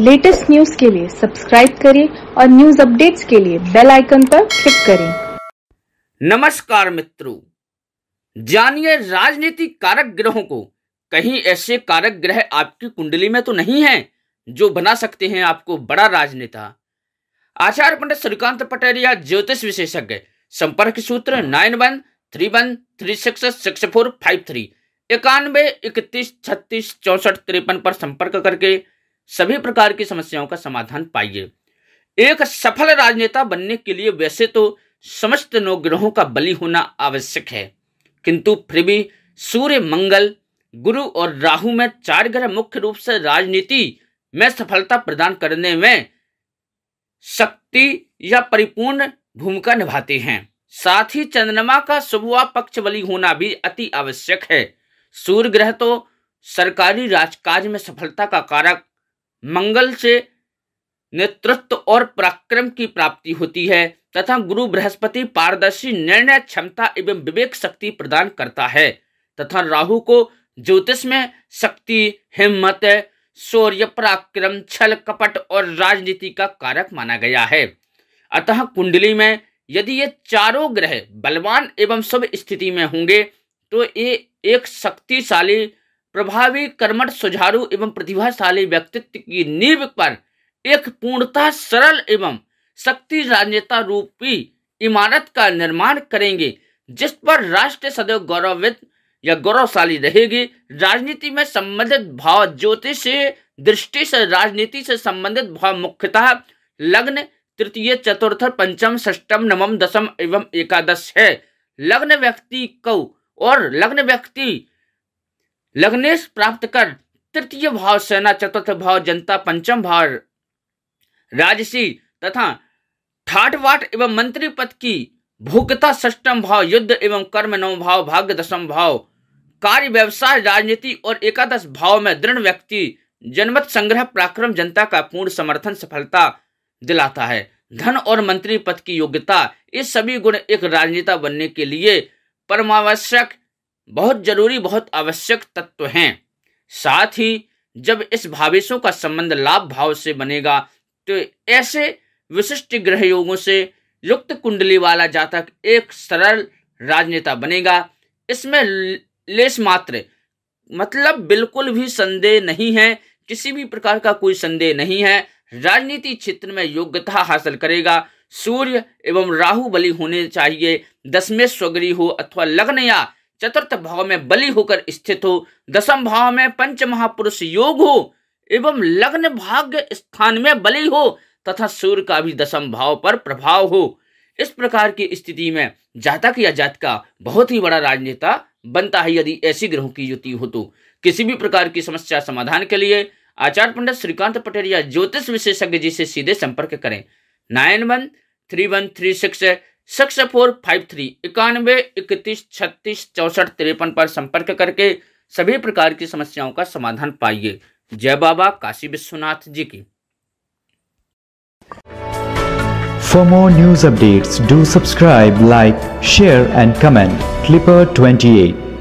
latest news के लिए subscribe करें और न्यूज अपडेट्स के लिए बेल आइकन पर क्लिक करें नमस्कार मित्रों जानिए राजनीति कारक ग्रहों को कहीं ऐसे कारक ग्रह आपकी कुंडली में तो नहीं हैं जो बना सकते हैं आपको बड़ा राजनेता आचार्य पंडित श्रीकांत पटेरिया ज्योतिष विशेषज्ञ संपर्क सूत्र nine one three one three six six four five three इक्यानवे इकतीस छत्तीस चौसठ तिरपन पर संपर्क करके सभी प्रकार की समस्याओं का समाधान पाइए एक सफल राजनेता बनने के लिए वैसे तो समस्त ग्रहों का बलि होना आवश्यक है किंतु फिर भी सूर्य मंगल गुरु और राहु में चार ग्रह मुख्य रूप से राजनीति में सफलता प्रदान करने में शक्ति या परिपूर्ण भूमिका निभाते हैं साथ ही चंद्रमा का सुबुआ पक्ष बलि होना भी अति आवश्यक है सूर्य ग्रह तो सरकारी राजकाज में सफलता का कारक मंगल से नेतृत्व और पराक्रम की प्राप्ति होती है तथा गुरु बृहस्पति पारदर्शी निर्णय क्षमता एवं विवेक शक्ति प्रदान करता है तथा राहु को ज्योतिष में शक्ति हिम्मत शौर्य पराक्रम छल कपट और राजनीति का कारक माना गया है अतः कुंडली में यदि ये चारों ग्रह बलवान एवं सब स्थिति में होंगे तो ये एक शक्तिशाली प्रभावी कर्मठ सुझारू एवं प्रतिभाशाली व्यक्तित्व की नींव पर एक पूर्णतः सरल एवं शक्ति राजनेता रूपी इमारत का निर्माण करेंगे जिस पर राष्ट्र सदैव गौरवित या गौरवशाली रहेगी राजनीति में संबंधित भाव ज्योतिष से दृष्टि से राजनीति से संबंधित भाव मुख्यतः लग्न तृतीय चतुर्थ पंचम षष्टम नवम दसम एवं एकादश है लग्न व्यक्ति को और लग्न व्यक्ति लग्नेश प्राप्त कर तृतीय भाव सेना चतुर्थ भाव जनता पंचम भाव राजसी तथा ठाटवाट एवं मंत्री पद की भूकता षष्टम भाव युद्ध एवं कर्म नव भाव भाग्य दशम भाव कार्य व्यवसाय राजनीति और एकादश भाव में दृढ़ व्यक्ति जनमत संग्रह पराक्रम जनता का पूर्ण समर्थन सफलता दिलाता है धन और मंत्री पद की योग्यता इस सभी गुण एक राजनेता बनने के लिए परमावश्यक बहुत जरूरी बहुत आवश्यक तत्व हैं साथ ही जब इस भावेशों का संबंध लाभ भाव से बनेगा तो ऐसे विशिष्ट ग्रह योगों से युक्त कुंडली वाला जातक एक सरल राजनेता बनेगा इसमें लेस मात्र मतलब बिल्कुल भी संदेह नहीं है किसी भी प्रकार का कोई संदेह नहीं है राजनीति क्षेत्र में योग्यता हासिल करेगा सूर्य एवं राहु बलि होने चाहिए दसवें स्वगरी हो अथवा लग्न या चतुर्थ भाव में बलि होकर स्थित हो दसम भाव में पंच महापुरुष योग हो एवं लग्न भाग्य स्थान में बलि हो तथा सूर्य का भी दसम भाव पर प्रभाव हो इस प्रकार की स्थिति में जातक या जातका बहुत ही बड़ा राजनेता बनता है यदि ऐसी ग्रहों की युति हो तो किसी भी प्रकार की समस्या समाधान के लिए आचार्य पंडित श्रीकांत पटेल या ज्योतिष विशेषज्ञ जी से सीधे संपर्क करें nine one three one three six six four five three इक्यानवे इकतीस छत्तीस चौसठ तिरपन पर संपर्क करके सभी प्रकार की समस्याओं का समाधान पाइए जय बाबा काशी विश्वनाथ जी की for more news update do subscribe like share and comment clipper twenty eight